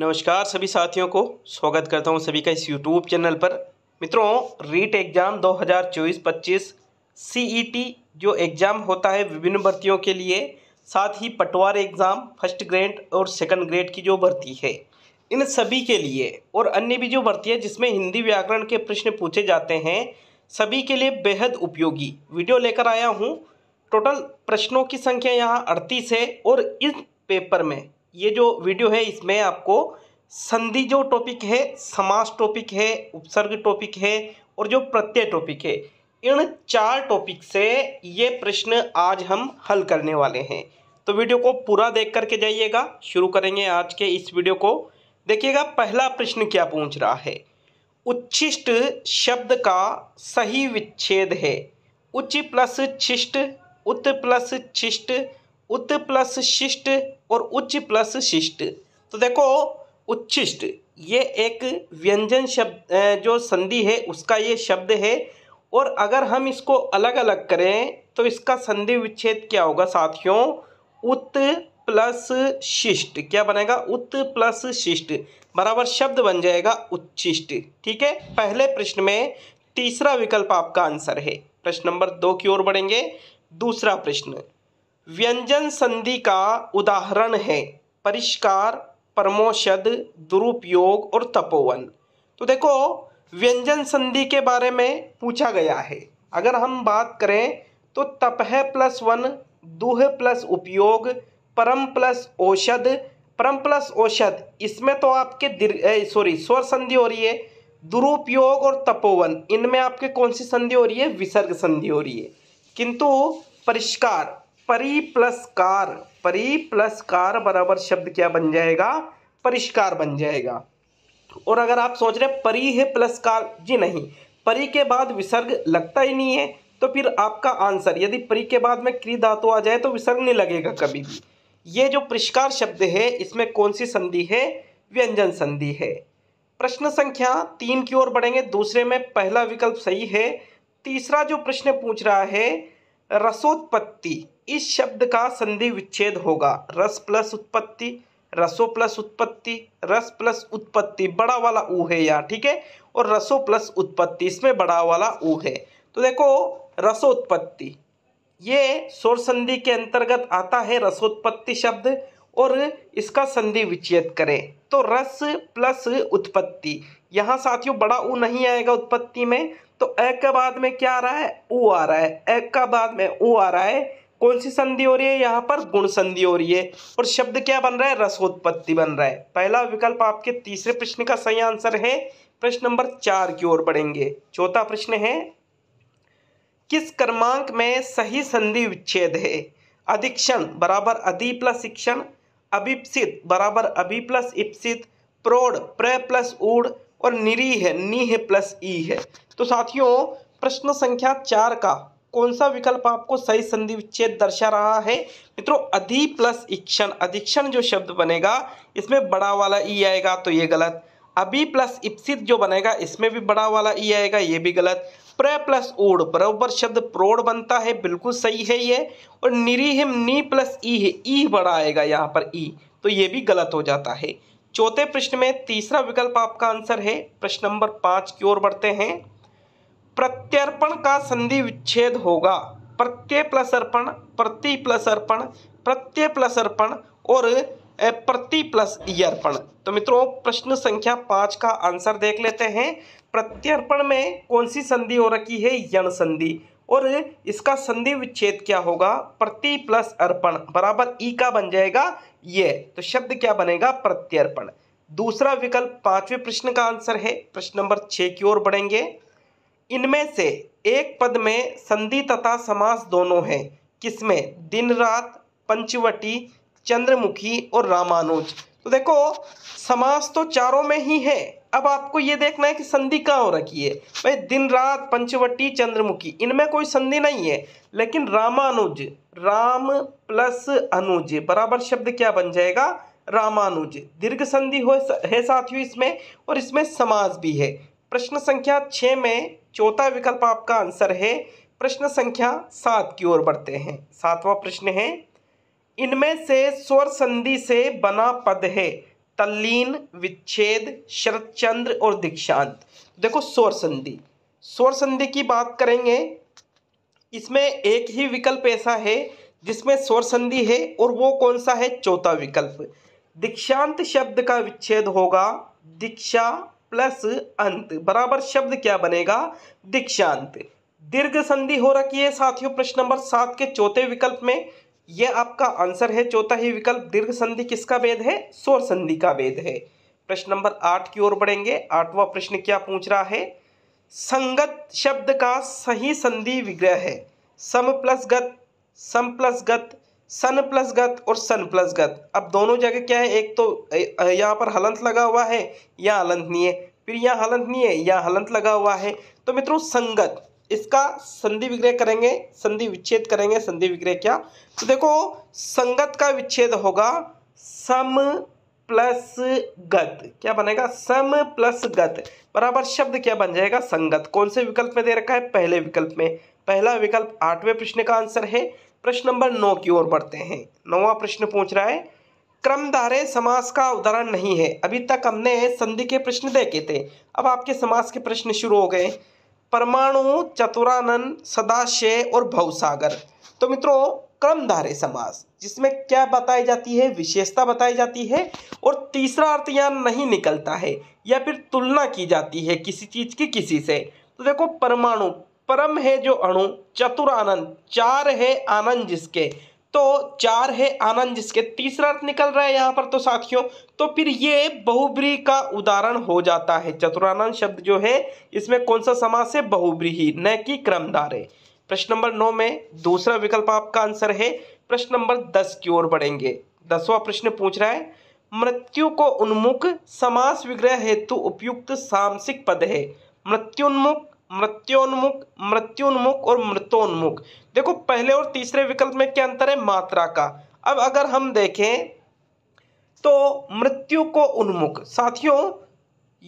नमस्कार सभी साथियों को स्वागत करता हूं सभी का इस यूट्यूब चैनल पर मित्रों रीट एग्ज़ाम 2024-25 सीईटी जो एग्ज़ाम होता है विभिन्न भर्तियों के लिए साथ ही पटवार एग्ज़ाम फर्स्ट ग्रेड और सेकंड ग्रेड की जो भर्ती है इन सभी के लिए और अन्य भी जो भर्ती है जिसमें हिंदी व्याकरण के प्रश्न पूछे जाते हैं सभी के लिए बेहद उपयोगी वीडियो लेकर आया हूँ टोटल प्रश्नों की संख्या यहाँ अड़तीस है और इस पेपर में ये जो वीडियो है इसमें आपको संधि जो टॉपिक है समास टॉपिक है उपसर्ग टॉपिक है और जो प्रत्यय टॉपिक है इन चार टॉपिक से ये प्रश्न आज हम हल करने वाले हैं तो वीडियो को पूरा देख करके जाइएगा शुरू करेंगे आज के इस वीडियो को देखिएगा पहला प्रश्न क्या पूछ रहा है उच्छिष्ट शब्द का सही विच्छेद है उच्च प्लस छिष्ट उत्त प्लस छिष्ट उत प्लस शिष्ट और उच्च प्लस शिष्ट तो देखो उच्छिष्ट ये एक व्यंजन शब्द जो संधि है उसका ये शब्द है और अगर हम इसको अलग अलग करें तो इसका संधि विच्छेद क्या होगा साथियों उत प्लस शिष्ट क्या बनेगा उत प्लस शिष्ट बराबर शब्द बन जाएगा उच्छिष्ट ठीक है पहले प्रश्न में तीसरा विकल्प आपका आंसर है प्रश्न नंबर दो की ओर बढ़ेंगे दूसरा प्रश्न व्यंजन संधि का उदाहरण है परिष्कार परमोषद दुरुपयोग और तपोवन तो देखो व्यंजन संधि के बारे में पूछा गया है अगर हम बात करें तो तप है प्लस वन दुह प्लस उपयोग परम प्लस औषध परम प्लस औषध इसमें तो आपके सॉरी स्वर संधि हो रही है दुरुपयोग और तपोवन इनमें आपके कौन सी संधि हो रही है विसर्ग संधि हो रही है किंतु परिष्कार परी प्लस कार परी प्लस कार बराबर शब्द क्या बन जाएगा परिष्कार बन जाएगा और अगर आप सोच रहे परी है प्लस कार जी नहीं परी के बाद विसर्ग लगता ही नहीं है तो फिर आपका आंसर यदि परी के बाद में क्री धातु आ जाए तो विसर्ग नहीं लगेगा कभी भी ये जो परिष्कार शब्द है इसमें कौन सी संधि है व्यंजन संधि है प्रश्न संख्या तीन की ओर बढ़ेंगे दूसरे में पहला विकल्प सही है तीसरा जो प्रश्न पूछ रहा है रसोत्पत्ति इस शब्द का संधि विच्छेद होगा रस प्लस उत्पत्ति रसो प्लस उत्पत्ति रस प्लस उत्पत्ति बड़ा वाला ऊ है यहाँ ठीक है और रसो प्लस उत्पत्ति इसमें बड़ा वाला ऊ है तो देखो रसोत्पत्ति ये स्वर संधि के अंतर्गत आता है रसोत्पत्ति शब्द और इसका संधि विच्छेद करें तो रस प्लस उत्पत्ति यहाँ साथियों बड़ा ऊ नहीं आएगा उत्पत्ति में तो ए के बाद में क्या आ रहा है ऊ आ रहा है ए का बाद में ऊ आ रहा है कौन सी संधि हो रही है यहाँ पर गुण संधि हो रही है और शब्द क्या बन रहा है रसोत्पत्ति बन रहा है पहला विकल्प आपके तीसरे प्रश्न का सही आंसर है प्रश्न नंबर चार की ओर बढ़ेंगे चौथा प्रश्न है किस क्रमांक में सही संधि विच्छेद है अधिक्षण बराबर अधि प्लस शिक्षण अभिप्सित बराबर अभि प्लस इप्सित प्रौढ़ प्र प्लस ऊढ़ और निरीह निह प्लस ई है तो साथियों प्रश्न संख्या चार का कौन सा विकल्प आपको सही संधि विच्छेद दर्शा रहा है मित्रों अधि प्लस इक्षण अधिक्षण जो शब्द बनेगा इसमें बड़ा वाला ई आएगा तो ये गलत अभी प्लस इप्सित जो बनेगा इसमें भी बड़ा वाला ई आएगा ये भी गलत प्र प्लस ओड बराबर शब्द प्रोड बनता है बिल्कुल सही है ये और निरीहिम नी प्लस ई है ई बड़ा आएगा यहाँ पर ई तो ये भी गलत हो जाता है चौथे प्रश्न में तीसरा विकल्प आपका आंसर है प्रश्न नंबर पाँच की ओर बढ़ते हैं प्रत्यर्पण का संधि विच्छेद होगा प्रत्यय प्लस अर्पण प्रति प्लस अर्पण प्रत्यय प्लस अर्पण और प्रति प्लस अर्पण तो मित्रों प्रश्न संख्या पाँच का आंसर देख लेते हैं प्रत्यर्पण में कौन सी संधि हो रखी है यण संधि और इसका संधि विच्छेद क्या होगा प्रति प्लस अर्पण बराबर ई का बन जाएगा ये तो शब्द क्या बनेगा प्रत्यर्पण दूसरा विकल्प पांचवें प्रश्न का आंसर है प्रश्न नंबर छः की ओर बढ़ेंगे इनमें से एक पद में संधि तथा समास दोनों हैं किसमें दिन रात पंचवटी चंद्रमुखी और रामानुज तो देखो समास तो चारों में ही है अब आपको ये देखना है कि संधि कहाँ हो रखी है भाई दिन रात पंचवटी चंद्रमुखी इनमें कोई संधि नहीं है लेकिन रामानुज राम प्लस अनुज बराबर शब्द क्या बन जाएगा रामानुज दीर्घ संधि हो है साथियों इसमें और इसमें समास भी है प्रश्न संख्या छः में चौथा विकल्प आपका आंसर है प्रश्न संख्या सात की ओर बढ़ते हैं सातवां प्रश्न है इनमें से स्वर संधि से बना पद है तल्लीन विच्छेद शरतचंद्र और दीक्षांत देखो स्वर संधि स्वर संधि की बात करेंगे इसमें एक ही विकल्प ऐसा है जिसमें स्वर संधि है और वो कौन सा है चौथा विकल्प दीक्षांत शब्द का विच्छेद होगा दीक्षा प्लस अंत बराबर शब्द क्या बनेगा दीक्षांत दीर्घ संधि हो रखी है साथियों प्रश्न नंबर सात के चौथे विकल्प में यह आपका आंसर है चौथा ही विकल्प दीर्घ संधि किसका वेद है स्वर संधि का वेद है प्रश्न नंबर आठ की ओर बढ़ेंगे आठवां प्रश्न क्या पूछ रहा है संगत शब्द का सही संधि विग्रह है सम प्लस गत सम प्लस गत सन प्लस गत और सन प्लस गत अब दोनों जगह क्या है एक तो यहाँ पर हलंत लगा हुआ है या हलंत नहीं है फिर यहाँ हलंत नहीं है या हलंत लगा हुआ है तो मित्रों संगत इसका संधि विग्रह करेंगे संधि विच्छेद करेंगे संधि विग्रह क्या तो देखो संगत का विच्छेद होगा सम प्लस गत क्या बनेगा सम प्लस गत बराबर शब्द क्या बन जाएगा संगत कौन से विकल्प में दे रखा है पहले विकल्प में पहला विकल्प आठवें प्रश्न का आंसर है प्रश्न नंबर नौ की ओर बढ़ते हैं नौवा प्रश्न पूछ रहा है क्रमधारय समास का उदाहरण नहीं है अभी तक हमने संधि के प्रश्न देखे थे अब आपके समास के प्रश्न शुरू हो गए परमाणु चतुरानंद सदाशय और भवसागर तो मित्रों क्रमधारय समास जिसमें क्या बताई जाती है विशेषता बताई जाती है और तीसरा अर्थ यहाँ नहीं निकलता है या फिर तुलना की जाती है किसी चीज़ की किसी से तो देखो परमाणु परम है जो अणु चतुर आनंद चार है आनंद जिसके तो चार है आनंद जिसके तीसरा अर्थ निकल रहा है यहाँ पर तो साथियों तो फिर ये बहुब्री का उदाहरण हो जाता है चतुरानंद शब्द जो है इसमें कौन सा समास है बहुब्री ही न कि क्रमदार है प्रश्न नंबर नौ में दूसरा विकल्प आपका आंसर है प्रश्न नंबर दस की ओर बढ़ेंगे दसवां प्रश्न पूछ रहा है मृत्यु को उन्मुख समास विग्रह हेतु उपयुक्त सामसिक पद है मृत्युन्मुख मृत्योन्मुख मृत्युन्मुख और मृतोन्मुख देखो पहले और तीसरे विकल्प में क्या अंतर है मात्रा का अब अगर हम देखें तो मृत्यु को उन्मुख साथियों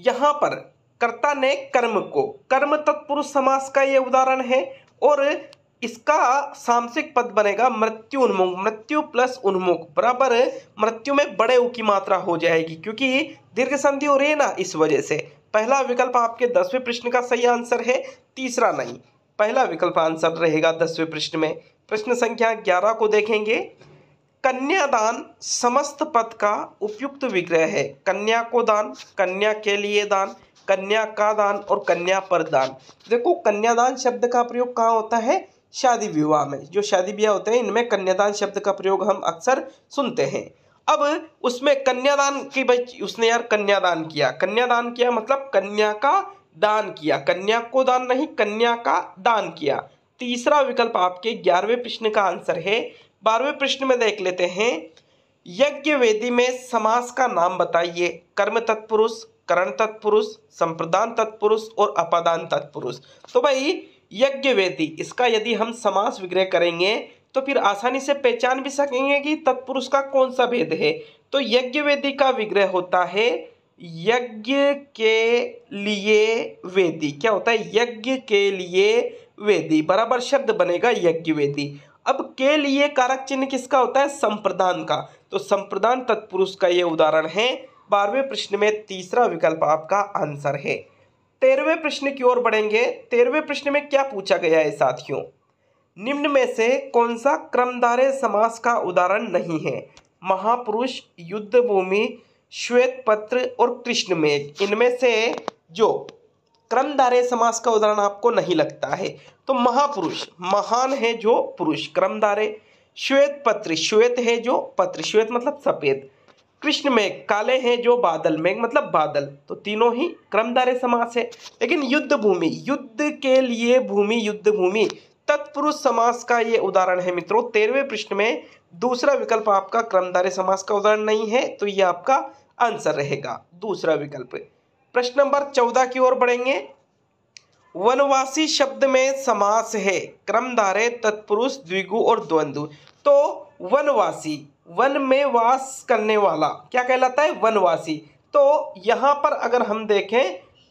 यहाँ पर कर्ता ने कर्म को कर्म तत्पुरुष समास का ये उदाहरण है और इसका सामसिक पद बनेगा मृत्यु उन्मुख मृत्यु प्लस उन्मुख बराबर मृत्यु में बड़े उ की मात्रा हो जाएगी क्योंकि दीर्घ संधि है ना इस वजह से पहला विकल्प आपके दसवें प्रश्न का सही आंसर है तीसरा नहीं पहला विकल्प आंसर रहेगा दसवें प्रश्न में प्रश्न संख्या ग्यारह को देखेंगे कन्यादान समस्त पद का उपयुक्त विग्रह है कन्या को दान कन्या के लिए दान कन्या का दान और कन्या पर दान देखो कन्यादान शब्द का प्रयोग कहाँ होता है शादी विवाह में जो शादी ब्याह होते हैं इनमें कन्यादान शब्द का प्रयोग हम अक्सर सुनते हैं अब उसमें कन्यादान की बच्ची उसने यार कन्यादान किया कन्यादान किया मतलब कन्या का दान किया कन्या को दान नहीं कन्या का दान किया तीसरा विकल्प आपके ग्यारहवें प्रश्न का आंसर है बारहवें प्रश्न में देख लेते हैं यज्ञ वेदी में समास का नाम बताइए कर्म तत्पुरुष करण तत्पुरुष संप्रदान तत्पुरुष और अपादान तत्पुरुष तो भाई यज्ञ वेदी इसका यदि हम समास विग्रह करेंगे तो फिर आसानी से पहचान भी सकेंगे कि तत्पुरुष का कौन सा भेद है तो यज्ञ वेदी का विग्रह होता है यज्ञ के लिए वेदी क्या होता है यज्ञ के लिए वेदी बराबर शब्द बनेगा यज्ञ वेदी अब के लिए कारक चिन्ह किसका होता है संप्रदान का तो संप्रदान तत्पुरुष का ये उदाहरण है बारहवें प्रश्न में तीसरा विकल्प आपका आंसर है तेरहवें प्रश्न की ओर बढ़ेंगे तेरहवें प्रश्न में क्या पूछा गया है साथियों निम्न में से कौन सा क्रमदारे समास का उदाहरण नहीं है महापुरुष युद्ध भूमि श्वेत पत्र और कृष्ण मेघ इनमें से जो क्रमदारे समास का उदाहरण आपको नहीं लगता है तो महापुरुष महान है जो पुरुष क्रमदारे श्वेत पत्र श्वेत है जो पत्र श्वेत मतलब सफ़ेद कृष्ण मेघ काले हैं जो बादल मेघ मतलब बादल तो तीनों ही क्रमदारे समास है लेकिन युद्ध भूमि युद्ध के लिए भूमि युद्ध भूमि तत्पुरुष समास का ये उदाहरण है मित्रों तेरहवें प्रश्न में दूसरा विकल्प आपका क्रमधारय समास का उदाहरण नहीं है तो ये आपका आंसर रहेगा दूसरा विकल्प प्रश्न नंबर चौदह की ओर बढ़ेंगे वनवासी शब्द में समास है क्रमधारय तत्पुरुष द्विगु और द्वंद्व तो वनवासी वन में वास करने वाला क्या कहलाता है वनवासी तो यहाँ पर अगर हम देखें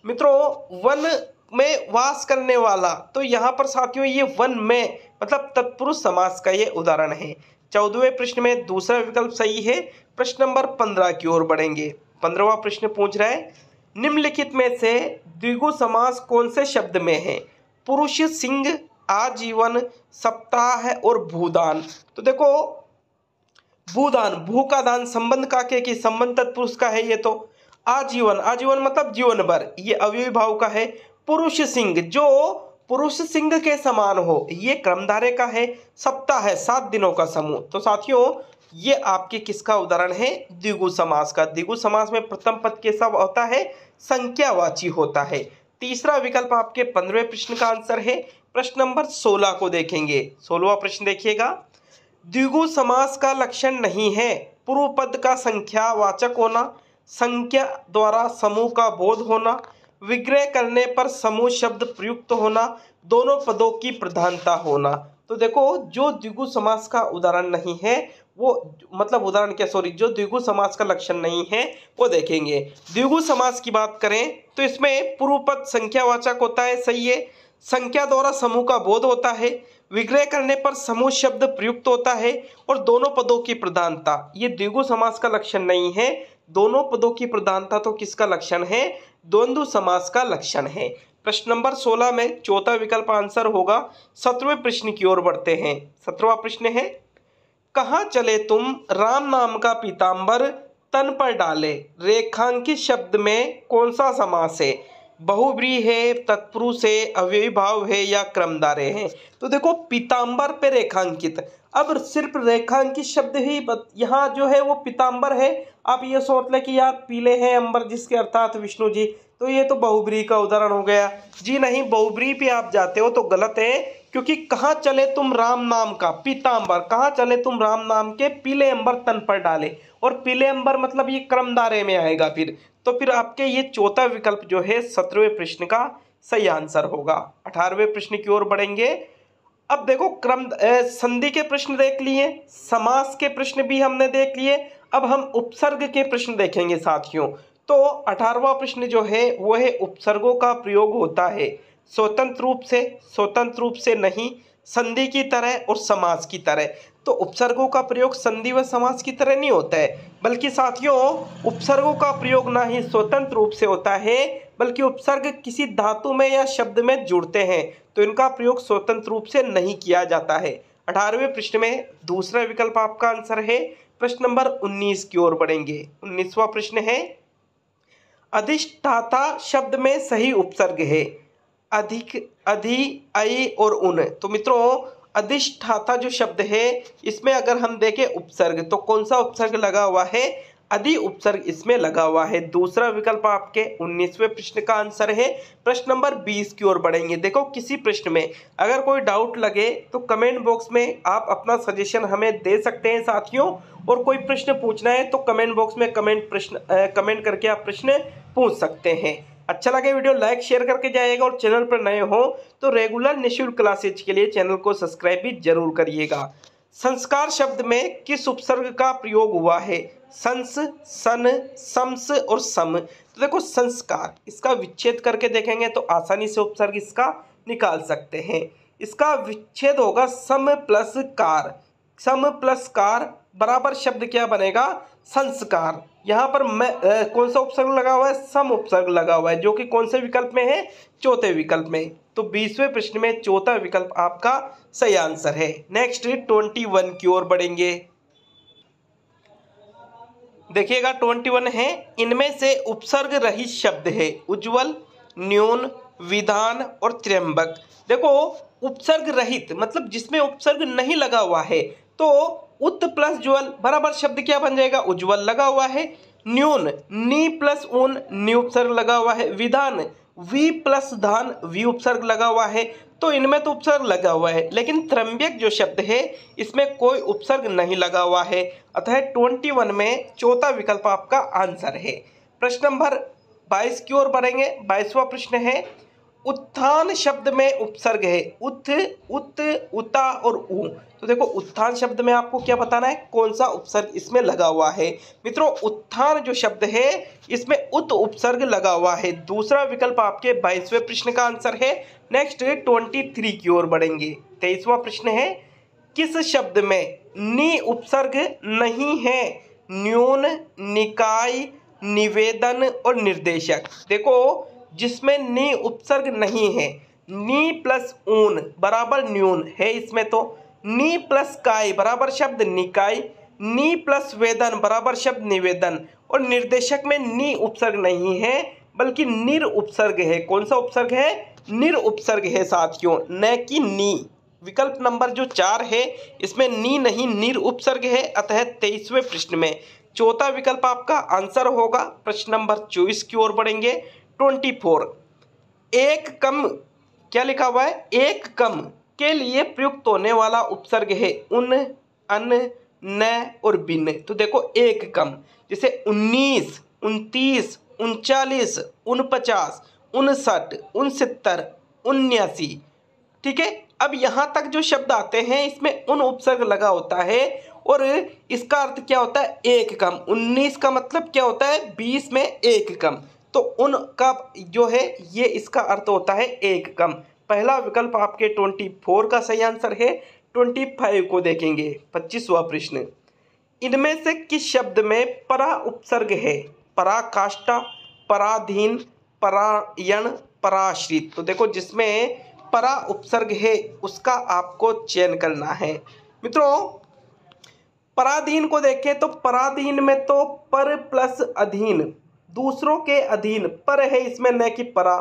मित्रों वन में वास करने वाला तो यहाँ पर साथियों ये वन में मतलब तत्पुरुष समास का ये उदाहरण है चौदहवें प्रश्न में दूसरा विकल्प सही है प्रश्न नंबर पंद्रह की ओर बढ़ेंगे पंद्रहवा प्रश्न पूछ रहा है निम्नलिखित में से द्विगु समास कौन से शब्द में है पुरुष सिंह आजीवन सप्ताह और भूदान तो देखो भूदान भू का दान संबंध का के कि संबंध तत्पुरुष का है ये तो आजीवन आजीवन मतलब जीवन भर ये अव्ययी भाव का है पुरुष सिंह जो पुरुष सिंह के समान हो ये क्रमधारे का है सप्ताह है सात दिनों का समूह तो साथियों ये आपके किसका उदाहरण है द्विगु समास का द्विगु समास में प्रथम पद कैसा होता है संख्यावाची होता है तीसरा विकल्प आपके पंद्रह प्रश्न का आंसर है प्रश्न नंबर सोलह को देखेंगे सोलवा प्रश्न देखिएगा द्विगु समास का लक्षण नहीं है पूर्व पद का संख्यावाचक होना संख्या द्वारा समूह का बोध होना विग्रह करने पर समूह शब्द प्रयुक्त होना दोनों पदों की प्रधानता होना तो देखो जो द्विगु समास का उदाहरण नहीं है वो मतलब उदाहरण क्या सॉरी जो द्विगु समास का लक्षण नहीं है वो देखेंगे द्विगु समास की बात करें तो इसमें पूर्व पद संख्यावाचक होता है सही है संख्या द्वारा समूह का बोध होता है विग्रह करने पर समूह शब्द प्रयुक्त होता है और दोनों पदों की प्रधानता ये द्विगु समास का लक्षण नहीं है दोनों पदों की प्रधानता तो किसका लक्षण है द्वंद्व समास का लक्षण है प्रश्न नंबर सोलह में चौथा विकल्प आंसर होगा सत्रहवें प्रश्न की ओर बढ़ते हैं सत्रवा प्रश्न है कहाँ चले तुम राम नाम का पीताम्बर तन पर डाले रेखांकित शब्द में कौन सा समास है बहुब्री है तत्पुरुष है अव्यभाव है या क्रमदारे हैं तो देखो पीताम्बर पे रेखांकित अब सिर्फ रेखांकित शब्द ही यहाँ जो है वो पीताम्बर है आप ये सोच लें कि यार पीले हैं अंबर जिसके अर्थात विष्णु जी तो ये तो बहुब्री का उदाहरण हो गया जी नहीं बहुब्री पे आप जाते हो तो गलत है क्योंकि कहाँ चले तुम राम नाम का पीताम्बर कहाँ चले तुम राम नाम के पीले अंबर तन पर डाले और पीले अंबर मतलब ये क्रमदारे में आएगा फिर तो फिर आपके ये चौथा विकल्प जो है सत्रहवें प्रश्न का सही आंसर होगा अठारहवें प्रश्न की ओर बढ़ेंगे अब देखो क्रम संधि के प्रश्न देख लिए समास के प्रश्न भी हमने देख लिए अब हम उपसर्ग के प्रश्न देखेंगे साथियों तो अठारवा प्रश्न जो है वो है उपसर्गों का प्रयोग होता है स्वतंत्र रूप से स्वतंत्र रूप से नहीं संधि की तरह और समाज की तरह तो उपसर्गों का प्रयोग संधि व समाज की तरह नहीं होता है बल्कि साथियों उपसर्गों का प्रयोग ना ही स्वतंत्र रूप से होता है बल्कि उपसर्ग किसी धातु में या शब्द में जुड़ते हैं तो इनका प्रयोग स्वतंत्र रूप से नहीं किया जाता है अठारहवें प्रश्न में दूसरा विकल्प आपका आंसर है प्रश्न नंबर उन्नीस की ओर बढ़ेंगे उन्नीसवा प्रश्न है अधिष्ठाता शब्द में सही उपसर्ग है अधिक अधि अय और उन तो मित्रों अधिष्ठाता जो शब्द है इसमें अगर हम देखें उपसर्ग तो कौन सा उपसर्ग लगा हुआ है अधि उपसर्ग इसमें लगा हुआ है दूसरा विकल्प आपके 19वें प्रश्न का आंसर है प्रश्न नंबर 20 की ओर बढ़ेंगे देखो किसी प्रश्न में अगर कोई डाउट लगे तो कमेंट बॉक्स में आप अपना सजेशन हमें दे सकते हैं साथियों और कोई प्रश्न पूछना है तो कमेंट बॉक्स में कमेंट प्रश्न कमेंट करके आप प्रश्न पूछ सकते हैं अच्छा लगे वीडियो लाइक शेयर करके जाइएगा और चैनल पर नए हो तो रेगुलर निःशुल्क क्लासेज के लिए चैनल को सब्सक्राइब भी जरूर करिएगा संस्कार शब्द में किस उपसर्ग का प्रयोग हुआ है संस सन सम्स और सम तो देखो संस्कार इसका विच्छेद करके देखेंगे तो आसानी से उपसर्ग इसका निकाल सकते हैं इसका विच्छेद होगा सम प्लस कार सम प्लस कार बराबर शब्द क्या बनेगा संस्कार यहाँ पर मैं कौन सा उपसर्ग लगा हुआ है सम उपसर्ग लगा हुआ है जो कि कौन से विकल्प में है चौथे विकल्प में तो बीसवें प्रश्न में चौथा विकल्प आपका सही आंसर है नेक्स्ट ट्वेंटी वन की ओर बढ़ेंगे देखिएगा ट्वेंटी वन है इनमें से उपसर्ग रहित शब्द है उज्जवल न्यून विधान और त्र्यंबक देखो उपसर्ग रहित मतलब जिसमें उपसर्ग नहीं लगा हुआ है तो उत प्लस ज्वल बराबर शब्द क्या बन जाएगा उज्जवल लगा हुआ है न्यून नी प्लस ऊन न्यूपसर्ग लगा हुआ है विधान वी प्लस धान वी उपसर्ग लगा हुआ है तो इनमें तो उपसर्ग लगा हुआ है लेकिन त्रंबक जो शब्द है इसमें कोई उपसर्ग नहीं लगा हुआ है अतः ट्वेंटी वन में चौथा विकल्प आपका आंसर है प्रश्न नंबर बाईस की ओर बढ़ेंगे बाईसवा प्रश्न है उत्थान शब्द में उपसर्ग है उत्थ उत्त उता और उ तो देखो उत्थान शब्द में आपको क्या बताना है कौन सा उपसर्ग इसमें लगा हुआ है मित्रों उत्थान जो शब्द है इसमें उत उपसर्ग लगा हुआ है दूसरा विकल्प आपके बाईसवें प्रश्न का आंसर है नेक्स्ट ट्वेंटी थ्री की ओर बढ़ेंगे तेईसवा प्रश्न है किस शब्द में नि उपसर्ग नहीं है न्यून निकाय निवेदन और निर्देशक देखो जिसमें नि उपसर्ग नहीं है नी प्लस ऊन बराबर न्यून है इसमें तो नी प्लस काय बराबर शब्द निकाय नी प्लस वेदन बराबर शब्द निवेदन और निर्देशक में नी उपसर्ग नहीं है बल्कि निर उपसर्ग है कौन सा उपसर्ग है निर उपसर्ग है साथियों न कि नी विकल्प नंबर जो चार है इसमें नी नहीं निर उपसर्ग है अतः तेईसवें प्रश्न में चौथा विकल्प आपका आंसर होगा प्रश्न नंबर चौबीस की ओर बढ़ेंगे ट्वेंटी फोर एक कम क्या लिखा हुआ है एक कम के लिए प्रयुक्त होने वाला उपसर्ग है उन अन न और बिन तो देखो एक कम जैसे उन्नीस उनतीस उनचालीस उनपचास उनसठ उनसत्तर उन्यासी ठीक है अब यहाँ तक जो शब्द आते हैं इसमें उन उपसर्ग लगा होता है और इसका अर्थ क्या होता है एक कम उन्नीस का मतलब क्या होता है बीस में एक कम तो उन का जो है ये इसका अर्थ होता है एक कम पहला विकल्प आपके ट्वेंटी फोर का सही आंसर है ट्वेंटी फाइव को देखेंगे पच्चीसवा प्रश्न इनमें से किस शब्द में परा उपसर्ग है पराकाष्ठा पराधीन परायण पराश्रित तो देखो जिसमें परा उपसर्ग है उसका आपको चयन करना है मित्रों पराधीन को देखें तो पराधीन में तो पर प्लस अधीन दूसरों के अधीन पर है इसमें न कि परा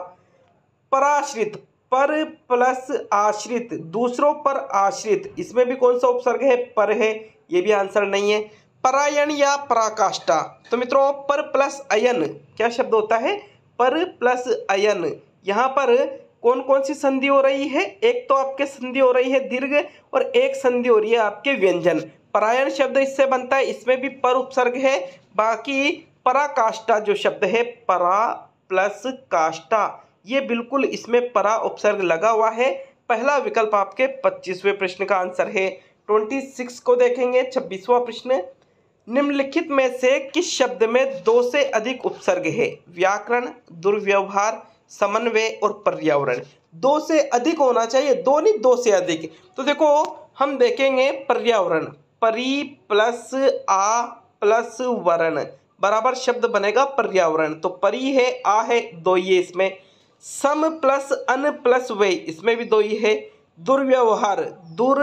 पराश्रित पर प्लस आश्रित दूसरों पर आश्रित इसमें भी कौन सा उपसर्ग है पर है ये भी आंसर नहीं है परायण या पराकाष्ठा तो मित्रों पर प्लस अयन क्या शब्द होता है पर प्लस अयन यहाँ पर कौन कौन सी संधि हो रही है एक तो आपके संधि हो रही है दीर्घ और एक संधि हो रही है आपके व्यंजन परायण शब्द इससे बनता है इसमें भी पर उपसर्ग है बाकी पराकाष्ठा जो शब्द है परा प्लस काष्ठा ये बिल्कुल इसमें परा उपसर्ग लगा हुआ है पहला विकल्प आपके पच्चीसवें प्रश्न का आंसर है ट्वेंटी सिक्स को देखेंगे छब्बीसवा प्रश्न निम्नलिखित में से किस शब्द में दो से अधिक उपसर्ग है व्याकरण दुर्व्यवहार समन्वय और पर्यावरण दो से अधिक होना चाहिए दो नहीं दो से अधिक तो देखो हम देखेंगे पर्यावरण परी प्लस आ प्लस वरण बराबर शब्द बनेगा पर्यावरण तो परी है आ है दो ये इसमें सम प्लस अन प्लस वे इसमें भी दो ही है दुर्व्यवहार दुर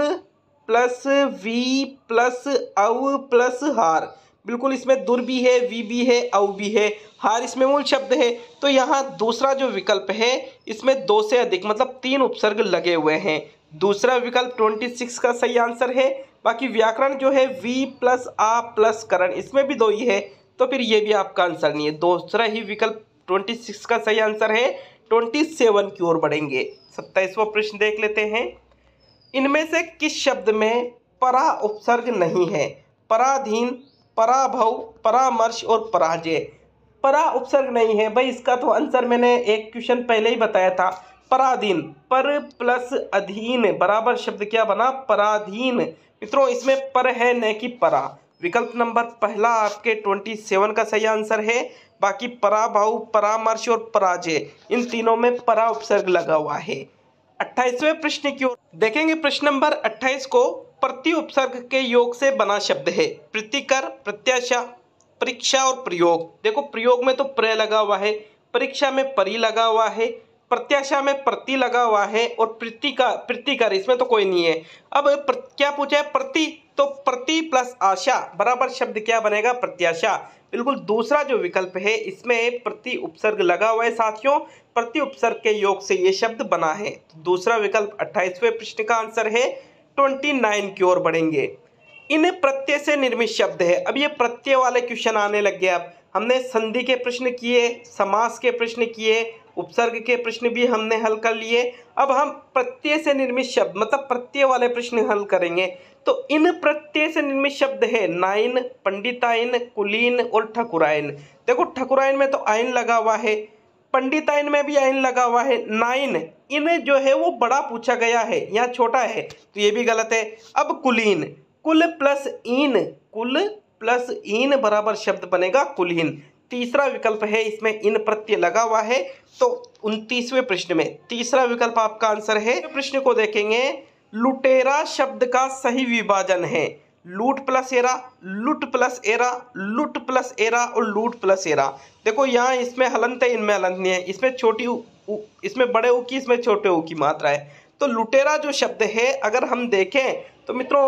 प्लस वी प्लस अव प्लस हार बिल्कुल इसमें दुर भी है वी भी है अव भी है हार इसमें मूल शब्द है तो यहाँ दूसरा जो विकल्प है इसमें दो से अधिक मतलब तीन उपसर्ग लगे हुए हैं दूसरा विकल्प ट्वेंटी सिक्स का सही आंसर है बाकी व्याकरण जो है वी प्लस आ प्लस करण इसमें भी दो ही है तो फिर ये भी आपका आंसर नहीं है दूसरा ही विकल्प ट्वेंटी सिक्स का सही आंसर है ट्वेंटी सेवन की ओर बढ़ेंगे सत्ताईसवा प्रश्न देख लेते हैं इनमें से किस शब्द में परा उपसर्ग नहीं है पराधीन पराभव परामर्श और पराजय परा उपसर्ग नहीं है भाई इसका तो आंसर मैंने एक क्वेश्चन पहले ही बताया था पराधीन पर प्लस अधीन बराबर शब्द क्या बना पराधीन मित्रों इसमें पर है न कि परा विकल्प नंबर पहला आपके ट्वेंटी सेवन का सही आंसर है बाकी पराभाव परामर्श और पराजय इन तीनों में परा उपसर्ग लगा हुआ है अट्ठाईसवें प्रश्न की ओर देखेंगे प्रश्न नंबर अट्ठाईस को प्रति उपसर्ग के योग से बना शब्द है प्रतिकर प्रत्याशा परीक्षा और प्रयोग देखो प्रयोग में तो प्रय लगा हुआ है परीक्षा में परी लगा हुआ है प्रत्याशा में प्रति लगा हुआ है और प्रति का प्रतिकर इसमें तो कोई नहीं है अब क्या पूछा है प्रति तो प्रति प्लस आशा बराबर शब्द क्या बनेगा प्रत्याशा बिल्कुल दूसरा जो विकल्प है इसमें प्रति उपसर्ग लगा हुआ है साथियों प्रति उपसर्ग के योग से ये शब्द बना है तो दूसरा विकल्प अट्ठाईसवें प्रश्न का आंसर है ट्वेंटी नाइन की ओर बढ़ेंगे इन प्रत्यय से निर्मित शब्द है अब ये प्रत्यय वाले क्वेश्चन आने लग गए अब हमने संधि के प्रश्न किए समास के प्रश्न किए उपसर्ग के प्रश्न भी हमने हल कर लिए अब हम प्रत्यय से निर्मित शब्द मतलब प्रत्यय वाले प्रश्न हल करेंगे तो इन प्रत्यय से निर्मित शब्द है नाइन पंडिताइन कुलीन और ठकुराइन देखो ठकुराइन में तो आयन लगा हुआ है पंडिताइन में भी आयन लगा हुआ है नाइन इन जो है वो बड़ा पूछा गया है यहाँ छोटा है तो ये भी गलत है अब कुलीन कुल प्लस इन कुल प्लस इन बराबर शब्द बनेगा कुलहीन तीसरा विकल्प है इसमें इन प्रत्यय लगा हुआ है तो उनतीसवें प्रश्न में तीसरा विकल्प आपका आंसर है प्रश्न को देखेंगे लुटेरा शब्द का सही विभाजन है लूट प्लस एरा लूट प्लस एरा लूट प्लस एरा और लूट प्लस एरा देखो यहाँ इसमें हलंत है इनमें हलंत नहीं है इसमें छोटी इसमें बड़े ऊ की इसमें छोटे ऊ की मात्रा है तो लुटेरा जो शब्द है अगर हम देखें तो मित्रों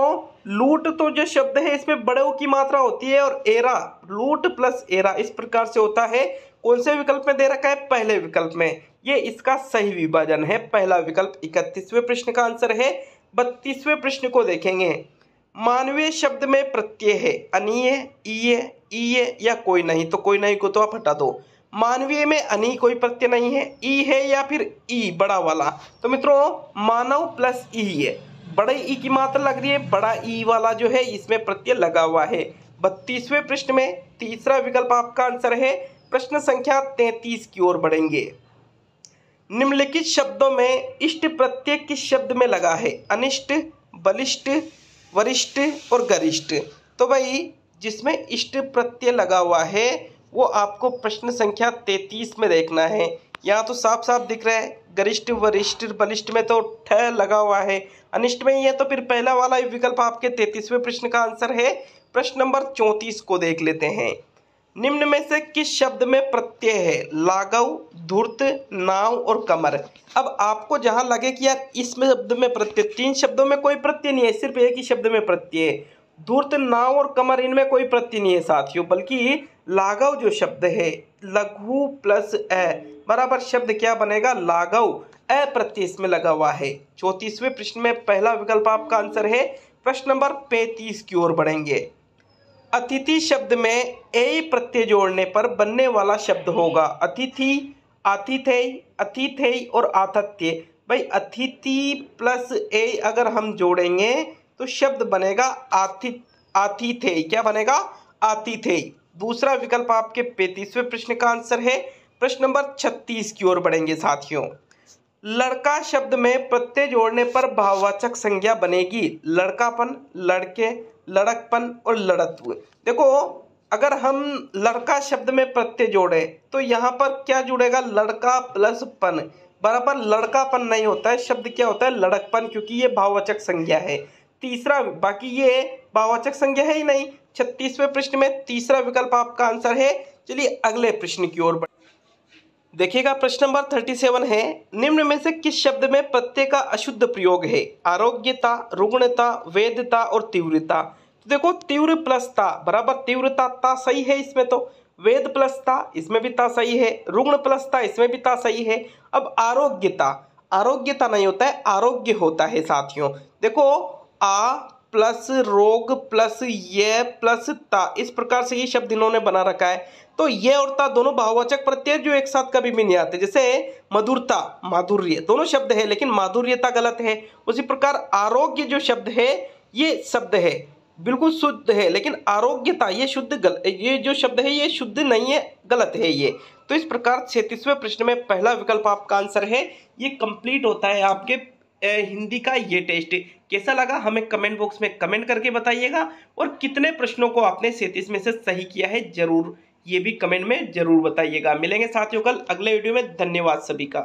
लूट तो जो शब्द है इसमें बड़ों की मात्रा होती है और एरा लूट प्लस एरा इस प्रकार से होता है कौन से विकल्प में दे रखा है पहले विकल्प में ये इसका सही विभाजन है पहला विकल्प इकतीसवें प्रश्न का आंसर है बत्तीसवें प्रश्न को देखेंगे मानवीय शब्द में प्रत्यय है अनिय ईय या कोई नहीं तो कोई नहीं को तो आप हटा दो मानवीय में अनि कोई प्रत्यय नहीं है ई है या फिर ई बड़ा वाला तो मित्रों मानव प्लस ई है बड़े ई की मात्रा लग रही है बड़ा ई वाला जो है इसमें प्रत्यय लगा हुआ है बत्तीसवें प्रश्न में तीसरा विकल्प आपका आंसर है प्रश्न संख्या तैतीस की ओर बढ़ेंगे निम्नलिखित शब्दों में इष्ट प्रत्यय किस शब्द में लगा है अनिष्ट बलिष्ठ वरिष्ठ और गरिष्ठ तो भाई जिसमें इष्ट प्रत्यय लगा हुआ है वो आपको प्रश्न संख्या तैतीस में देखना है यहाँ तो साफ साफ दिख रहा है गरिष्ठ वरिष्ठ बलिष्ठ में तो ठ लगा हुआ है अनिष्ट में ये तो फिर पहला वाला विकल्प आपके तैतीसवें प्रश्न का आंसर है प्रश्न नंबर चौंतीस को देख लेते हैं निम्न में से किस शब्द में प्रत्यय है लागव धूर्त नाव और कमर अब आपको जहां लगे कि यार इस शब्द में प्रत्यय तीन शब्दों में कोई प्रत्यय नहीं है सिर्फ एक ही शब्द में प्रत्यय धूर्त नाव और कमर इनमें कोई प्रत्यय नहीं है साथियों बल्कि लागव जो शब्द है लघु प्लस ए बराबर शब्द क्या बनेगा लागव अ प्रत्यय इसमें लगा हुआ है चौतीसवें प्रश्न में पहला विकल्प आपका आंसर है प्रश्न नंबर पैंतीस की ओर बढ़ेंगे अतिथि शब्द में ए प्रत्यय जोड़ने पर बनने वाला शब्द होगा अतिथि आतिथेय अतिथेय और आतथ्य भाई अतिथि प्लस ए अगर हम जोड़ेंगे तो शब्द बनेगा आतिथ आतिथेय क्या बनेगा आतिथेय दूसरा विकल्प आपके पैंतीसवें प्रश्न का आंसर है प्रश्न नंबर छत्तीस की ओर बढ़ेंगे साथियों लड़का शब्द में प्रत्यय जोड़ने पर भाववाचक संज्ञा बनेगी लड़कापन लड़के लड़कपन और लड़त्व देखो अगर हम लड़का शब्द में प्रत्यय जोड़े तो यहाँ पर क्या जुड़ेगा लड़का प्लस पन बराबर लड़कापन नहीं होता है शब्द क्या होता है लड़कपन क्योंकि ये भाववाचक संज्ञा है तीसरा बाकी ये भाववाचक संज्ञा है ही नहीं छत्तीसवें प्रश्न में तीसरा विकल्प आपका आंसर है चलिए अगले प्रश्न की ओर देखिएगा प्रश्न नंबर थर्टी सेवन है निम्न में से किस शब्द में प्रत्यय का अशुद्ध प्रयोग है आरोग्यता रुग्णता वेदता और तीव्रता तो देखो तीव्र प्लस ता बराबर तीव्रता ता सही है इसमें तो वेद प्लस ता इसमें भी ता सही है रुग्ण प्लस ता इसमें भी ता सही है अब आरोग्यता आरोग्यता नहीं होता है आरोग्य होता है साथियों देखो आ प्लस रोग प्लस ये प्लस ता इस प्रकार से ये शब्द इन्होंने बना रखा है तो ये और ता दोनों भाववाचक प्रत्यय जो एक साथ कभी भी नहीं आते जैसे मधुरता माधुर्य दोनों शब्द है लेकिन माधुर्यता गलत है उसी प्रकार आरोग्य जो शब्द है ये शब्द है बिल्कुल शुद्ध है लेकिन आरोग्यता ये शुद्ध गल ये जो शब्द है ये शुद्ध नहीं है गलत है ये तो इस प्रकार छत्तीसवें प्रश्न में पहला विकल्प आपका आंसर है ये कंप्लीट होता है आपके हिंदी का ये टेस्ट कैसा लगा हमें कमेंट बॉक्स में कमेंट करके बताइएगा और कितने प्रश्नों को आपने सैंतीस में से सही किया है जरूर ये भी कमेंट में जरूर बताइएगा मिलेंगे साथियों कल अगले वीडियो में धन्यवाद सभी का